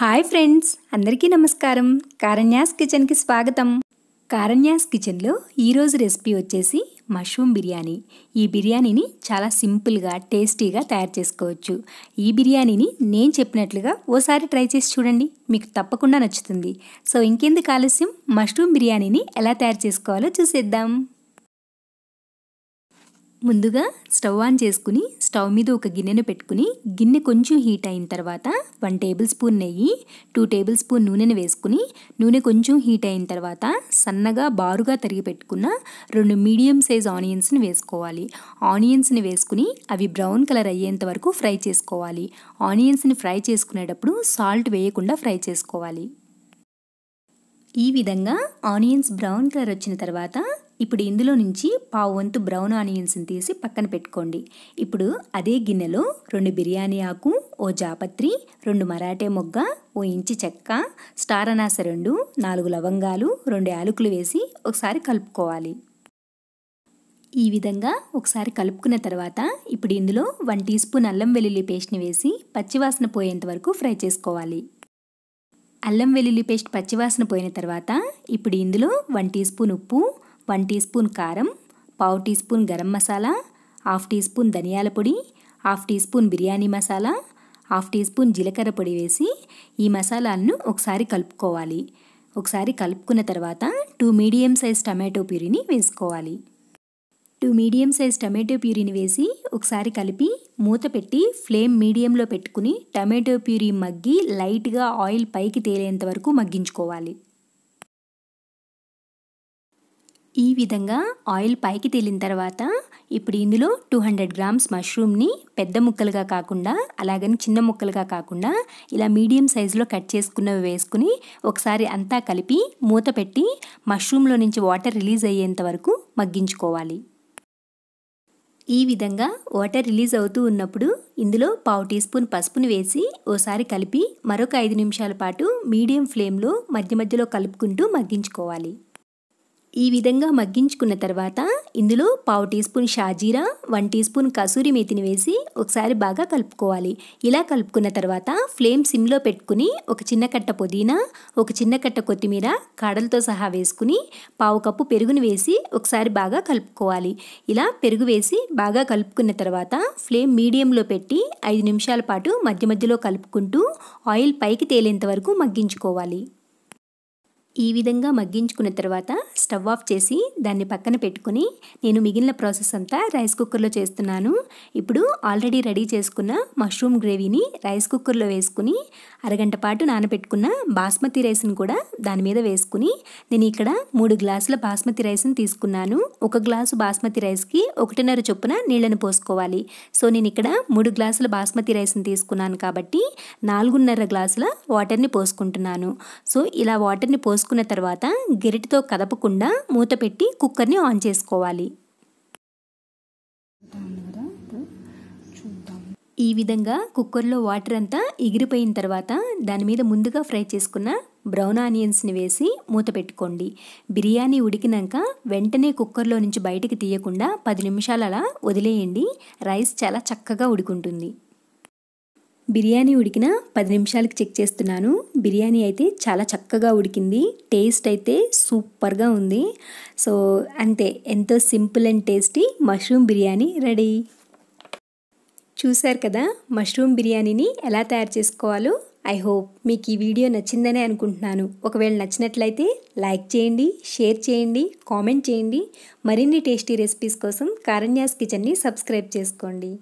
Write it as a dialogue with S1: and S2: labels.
S1: hi friends అందరికీ నమస్కారం కారణ్యాస్ కిచెన్కి స్వాగతం కారణ్యాస్ కిచెన్లో ఈరోజు రెసిపీ వచ్చేసి మష్రూమ్ బిర్యానీ ఈ బిర్యానీని చాలా సింపుల్గా టేస్టీగా తయారు చేసుకోవచ్చు ఈ బిర్యానీని నేను చెప్పినట్లుగా ఓసారి ట్రై చేసి చూడండి మీకు తప్పకుండా నచ్చుతుంది సో ఇంకెందుకు ఆలస్యం మష్రూమ్ బిర్యానీని ఎలా తయారు చేసుకోవాలో చూసేద్దాం ముందుగా స్టవ్ ఆన్ చేసుకుని స్టవ్ మీద ఒక గిన్నెను పెట్టుకుని గిన్నె కొంచెం హీట్ అయిన తర్వాత వన్ టేబుల్ స్పూన్ నెయ్యి టూ టేబుల్ స్పూన్ నూనెను వేసుకుని నూనె కొంచెం హీట్ అయిన తర్వాత సన్నగా బారుగా తరిగి పెట్టుకున్న రెండు మీడియం సైజ్ ఆనియన్స్ని వేసుకోవాలి ఆనియన్స్ని వేసుకుని అవి బ్రౌన్ కలర్ అయ్యేంత వరకు ఫ్రై చేసుకోవాలి ఆనియన్స్ని ఫ్రై చేసుకునేటప్పుడు సాల్ట్ వేయకుండా ఫ్రై చేసుకోవాలి ఈ విధంగా ఆనియన్స్ బ్రౌన్ కలర్ వచ్చిన తర్వాత ఇప్పుడు ఇందులో నుంచి పావు వంతు బ్రౌన్ ఆనియన్స్ని తీసి పక్కన పెట్టుకోండి ఇప్పుడు అదే గిన్నెలో రెండు బిర్యానీ ఆకు ఓ జాపత్రి రెండు మరాఠే మొగ్గ ఓ ఇంచి చెక్క స్టార్ అనాస రెండు నాలుగు లవంగాలు రెండు యాలకులు వేసి ఒకసారి కలుపుకోవాలి ఈ విధంగా ఒకసారి కలుపుకున్న తర్వాత ఇప్పుడు ఇందులో వన్ టీ స్పూన్ అల్లం వెల్లుల్లి పేస్ట్ని వేసి పచ్చివాసన పోయేంత వరకు ఫ్రై చేసుకోవాలి అల్లం వెల్లుల్లి పేస్ట్ పచ్చివాసన పోయిన తర్వాత ఇప్పుడు ఇందులో వన్ టీ స్పూన్ ఉప్పు వన్ టీ స్పూన్ కారం పావు teaspoon garam masala half teaspoon ధనియాల పొడి half teaspoon biryani masala half teaspoon జీలకర్ర పొడి వేసి ఈ మసాలాలను ఒకసారి కలుపుకోవాలి ఒకసారి కలుపుకున్న తర్వాత టూ మీడియం సైజ్ టమాటో ప్యూరీని వేసుకోవాలి టూ మీడియం సైజ్ టమాటో ప్యూరీని వేసి ఒకసారి కలిపి మూత పెట్టి ఫ్లేమ్ మీడియంలో పెట్టుకుని టమాటో ప్యూరీ మగ్గి లైట్గా ఆయిల్ పైకి తేలేంత వరకు మగ్గించుకోవాలి ఈ విధంగా ఆయిల్ పైకి తేలిన తర్వాత ఇప్పుడు ఇందులో టూ హండ్రెడ్ గ్రామ్స్ మష్రూమ్ని పెద్ద ముక్కలుగా కాకుండా అలాగని చిన్న ముక్కలుగా కాకుండా ఇలా మీడియం సైజులో కట్ చేసుకున్నవి వేసుకుని ఒకసారి అంతా కలిపి మూత పెట్టి మష్రూమ్లో నుంచి వాటర్ రిలీజ్ అయ్యేంత వరకు మగ్గించుకోవాలి ఈ విధంగా వాటర్ రిలీజ్ అవుతూ ఉన్నప్పుడు ఇందులో పావు టీ స్పూన్ పసుపుని వేసి ఓసారి కలిపి మరొక ఐదు నిమిషాల పాటు మీడియం ఫ్లేమ్లో మధ్య మధ్యలో కలుపుకుంటూ మగ్గించుకోవాలి ఈ విధంగా మగ్గించుకున్న తర్వాత ఇందులో పావు టీ స్పూన్ షాజీరా వన్ టీ స్పూన్ కసూరి మేతిని వేసి ఒకసారి బాగా కలుపుకోవాలి ఇలా కలుపుకున్న తర్వాత ఫ్లేమ్ సిమ్లో పెట్టుకుని ఒక చిన్న కట్ట పుదీనా ఒక చిన్న కట్ట కొత్తిమీర కాడలతో సహా వేసుకుని పావు కప్పు పెరుగును వేసి ఒకసారి బాగా కలుపుకోవాలి ఇలా పెరుగు వేసి బాగా కలుపుకున్న తర్వాత ఫ్లేమ్ మీడియంలో పెట్టి ఐదు నిమిషాల పాటు మధ్య మధ్యలో కలుపుకుంటూ ఆయిల్ పైకి తేలేంత వరకు మగ్గించుకోవాలి ఈ విధంగా మగ్గించుకున్న తర్వాత స్టవ్ ఆఫ్ చేసి దాన్ని పక్కన పెట్టుకుని నేను మిగిలిన ప్రాసెస్ అంతా రైస్ కుక్కర్లో చేస్తున్నాను ఇప్పుడు ఆల్రెడీ రెడీ చేసుకున్న మష్రూమ్ గ్రేవీని రైస్ కుక్కర్లో వేసుకుని అరగంట పాటు నానబెట్టుకున్న బాస్మతి రైస్ని కూడా దాని మీద వేసుకుని నేను ఇక్కడ మూడు గ్లాసుల బాస్మతి రైస్ని తీసుకున్నాను ఒక గ్లాసు బాస్మతి రైస్కి ఒకటిన్నర చొప్పున నీళ్లను పోసుకోవాలి సో నేను ఇక్కడ మూడు గ్లాసుల బాస్మతి రైస్ని తీసుకున్నాను కాబట్టి నాలుగున్నర గ్లాసుల వాటర్ని పోసుకుంటున్నాను సో ఇలా వాటర్ని పోసుకు రాసుకున్న తర్వాత గెరిటితో కదపకుండా మూత పెట్టి కుక్కర్ని ఆన్ చేసుకోవాలి ఈ విధంగా కుక్కర్లో వాటర్ అంతా ఎగిరిపోయిన తర్వాత దాని మీద ముందుగా ఫ్రై చేసుకున్న బ్రౌన్ ఆనియన్స్ని వేసి మూత పెట్టుకోండి బిర్యానీ ఉడికినాక వెంటనే కుక్కర్లో నుంచి బయటకు తీయకుండా పది నిమిషాలు అలా వదిలేయండి రైస్ చాలా చక్కగా ఉడుకుంటుంది బిర్యానీ ఉడికిన పది నిమిషాలకి చెక్ చేస్తున్నాను బిర్యానీ అయితే చాలా చక్కగా ఉడికింది టేస్ట్ అయితే సూపర్గా ఉంది సో అంతే ఎంతో simple and tasty mushroom biryani ready చూశారు కదా మష్రూమ్ బిర్యానీని ఎలా తయారు చేసుకోవాలో ఐ హోప్ మీకు ఈ వీడియో నచ్చిందనే అనుకుంటున్నాను ఒకవేళ నచ్చినట్లయితే లైక్ చేయండి షేర్ చేయండి కామెంట్ చేయండి మరిన్ని టేస్టీ రెసిపీస్ కోసం కారణ్యాస్ కిచెన్ని సబ్స్క్రైబ్ చేసుకోండి